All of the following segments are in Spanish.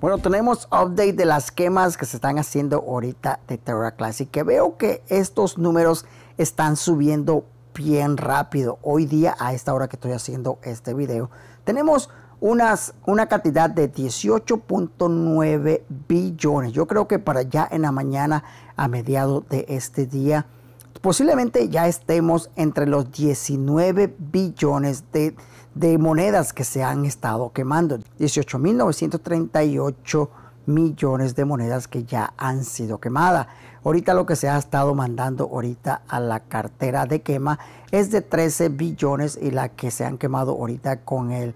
Bueno, tenemos update de las quemas que se están haciendo ahorita de Terra Classic, que veo que estos números están subiendo bien rápido. Hoy día, a esta hora que estoy haciendo este video, tenemos unas, una cantidad de 18.9 billones. Yo creo que para ya en la mañana, a mediados de este día, posiblemente ya estemos entre los 19 billones de, monedas que se han estado quemando. 18.938 millones de monedas que ya han sido quemadas. Ahorita lo que se ha estado mandando ahorita a la cartera de quema es de 13 billones y la que se han quemado ahorita con el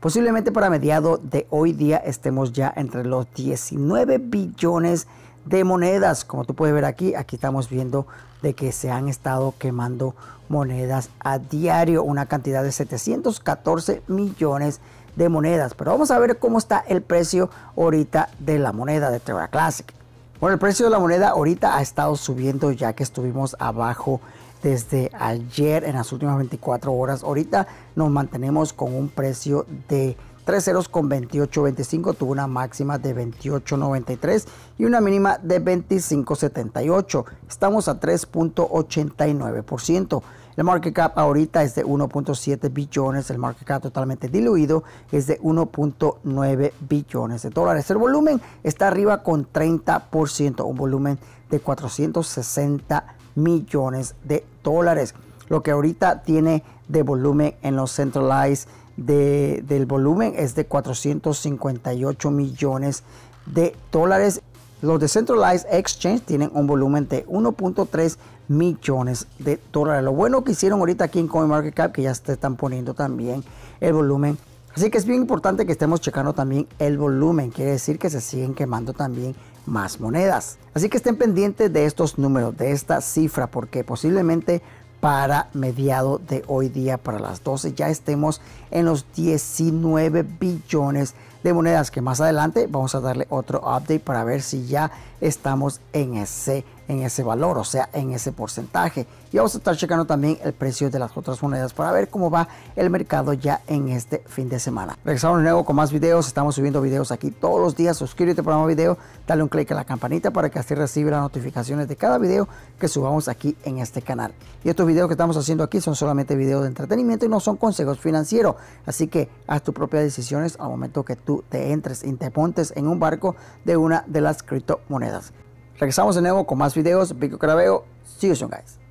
Posiblemente para mediado de hoy día estemos ya entre los 19 billones de monedas. Como tú puedes ver aquí, aquí estamos viendo de que se han estado quemando monedas a diario, una cantidad de 714 millones de monedas. Pero vamos a ver cómo está el precio ahorita de la moneda de Terra Classic. Bueno, el precio de la moneda ahorita ha estado subiendo ya que estuvimos abajo desde ayer en las últimas 24 horas. Ahorita nos mantenemos con un precio de tres ceros con 28.25, tuvo una máxima de 28.93 y una mínima de 25.78. Estamos a 3.89%. El market cap ahorita es de 1.7 billones, el market cap totalmente diluido es de 1.9 billones de dólares. El volumen está arriba con 30%, un volumen de 460 millones de dólares. Lo que ahorita tiene de volumen en los centralized del volumen es de 458 millones de dólares. Los Decentralized Exchange tienen un volumen de 1.3 millones de dólares. Lo bueno que hicieron ahorita aquí en CoinMarketCap, que ya se están poniendo también el volumen. Así que es bien importante que estemos checando también el volumen. Quiere decir que se siguen quemando también más monedas. Así que estén pendientes de estos números, de esta cifra, porque posiblemente para mediado de hoy día, para las 12, ya estemos en los 19 billones de monedas, que más adelante vamos a darle otro update para ver si ya estamos en ese en ese valor, o sea, en ese porcentaje. Y vamos a estar checando también el precio de las otras monedas para ver cómo va el mercado ya en este fin de semana. Regresamos de nuevo con más videos, estamos subiendo videos aquí todos los días, suscríbete para más videos dale un clic a la campanita para que así reciba las notificaciones de cada video que subamos aquí en este canal. Y estos videos que estamos haciendo aquí son solamente videos de entretenimiento y no son consejos financieros, así que haz tus propias decisiones al momento que tú te entres y te montes en un barco de una de las criptomonedas. Regresamos de nuevo con más videos. Pico Caraveo. See you soon, guys.